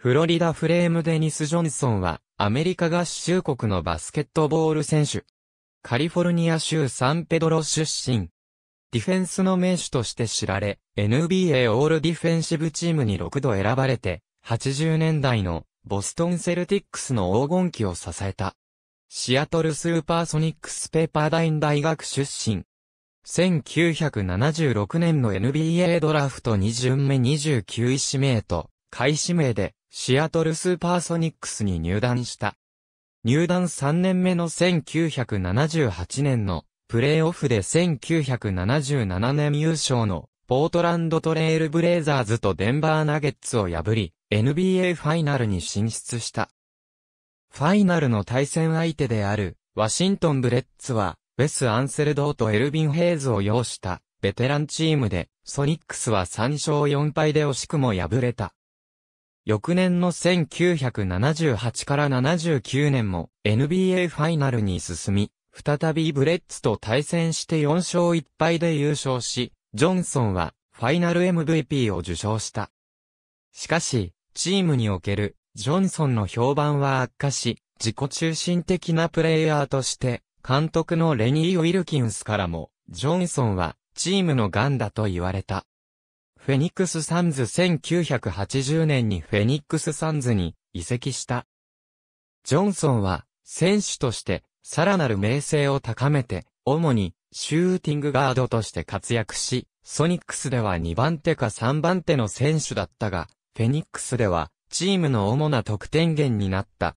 フロリダフレームデニス・ジョンソンは、アメリカ合衆国のバスケットボール選手。カリフォルニア州サンペドロ出身。ディフェンスの名手として知られ、NBA オールディフェンシブチームに6度選ばれて、80年代のボストンセルティックスの黄金期を支えた。シアトルスーパーソニックスペーパーダイン大学出身。1976年の NBA ドラフト2巡目29位指名と、開始名でシアトルスーパーソニックスに入団した。入団3年目の1978年のプレーオフで1977年優勝のポートランドトレイルブレイザーズとデンバーナゲッツを破り NBA ファイナルに進出した。ファイナルの対戦相手であるワシントンブレッツはウェス・アンセルドーとエルビン・ヘイズを擁したベテランチームでソニックスは3勝4敗で惜しくも敗れた。翌年の1978から79年も NBA ファイナルに進み、再びブレッツと対戦して4勝1敗で優勝し、ジョンソンはファイナル MVP を受賞した。しかし、チームにおけるジョンソンの評判は悪化し、自己中心的なプレイヤーとして、監督のレニー・ウィルキンスからも、ジョンソンはチームのガンだと言われた。フェニックスサンズ1980年にフェニックスサンズに移籍した。ジョンソンは選手としてさらなる名声を高めて、主にシューティングガードとして活躍し、ソニックスでは2番手か3番手の選手だったが、フェニックスではチームの主な得点源になった。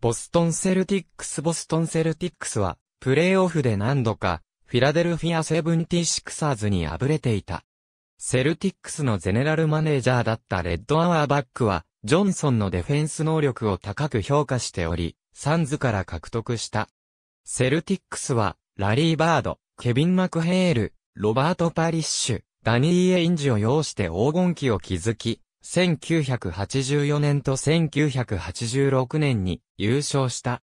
ボストンセルティックスボストンセルティックスは、プレイオフで何度か、フィラデルフィアセブンティシクサーズに敗れていた。セルティックスのゼネラルマネージャーだったレッドアワーバックは、ジョンソンのディフェンス能力を高く評価しており、サンズから獲得した。セルティックスは、ラリー・バード、ケビン・マクヘール、ロバート・パリッシュ、ダニー・エインジを擁して黄金期を築き、1984年と1986年に優勝した。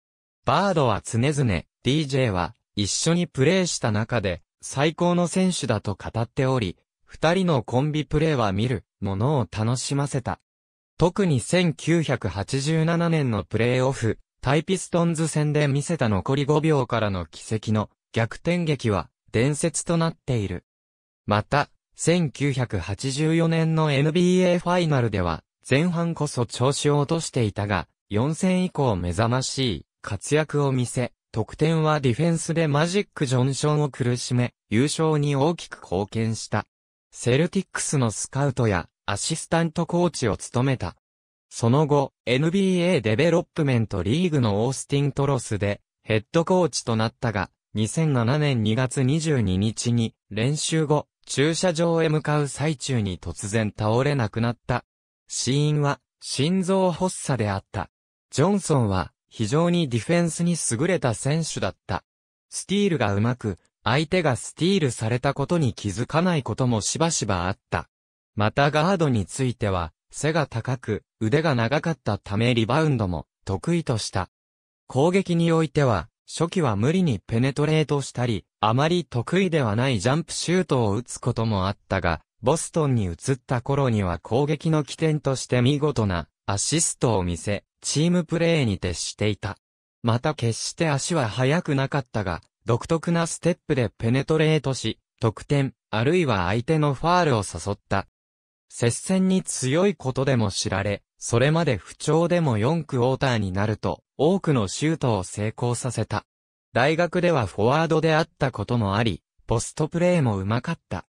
バードは常々、DJ は一緒にプレーした中で最高の選手だと語っており、二人のコンビプレイは見るものを楽しませた。特に1987年のプレイオフ、タイピストンズ戦で見せた残り5秒からの奇跡の逆転劇は伝説となっている。また、1984年の NBA ファイナルでは、前半こそ調子を落としていたが、4戦以降目覚ましい活躍を見せ、得点はディフェンスでマジック・ジョンションを苦しめ、優勝に大きく貢献した。セルティックスのスカウトやアシスタントコーチを務めた。その後、NBA デベロップメントリーグのオースティントロスでヘッドコーチとなったが、2007年2月22日に練習後、駐車場へ向かう最中に突然倒れなくなった。死因は心臓発作であった。ジョンソンは非常にディフェンスに優れた選手だった。スティールがうまく、相手がスティールされたことに気づかないこともしばしばあった。またガードについては、背が高く、腕が長かったためリバウンドも得意とした。攻撃においては、初期は無理にペネトレートしたり、あまり得意ではないジャンプシュートを打つこともあったが、ボストンに移った頃には攻撃の起点として見事なアシストを見せ、チームプレーに徹していた。また決して足は速くなかったが、独特なステップでペネトレートし、得点、あるいは相手のファールを誘った。接戦に強いことでも知られ、それまで不調でも4クォーターになると、多くのシュートを成功させた。大学ではフォワードであったこともあり、ポストプレーもうまかった。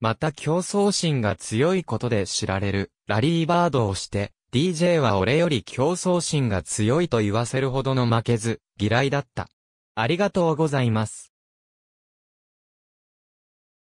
また競争心が強いことで知られる、ラリーバードをして、DJ は俺より競争心が強いと言わせるほどの負けず、嫌いだった。ありがとうございます。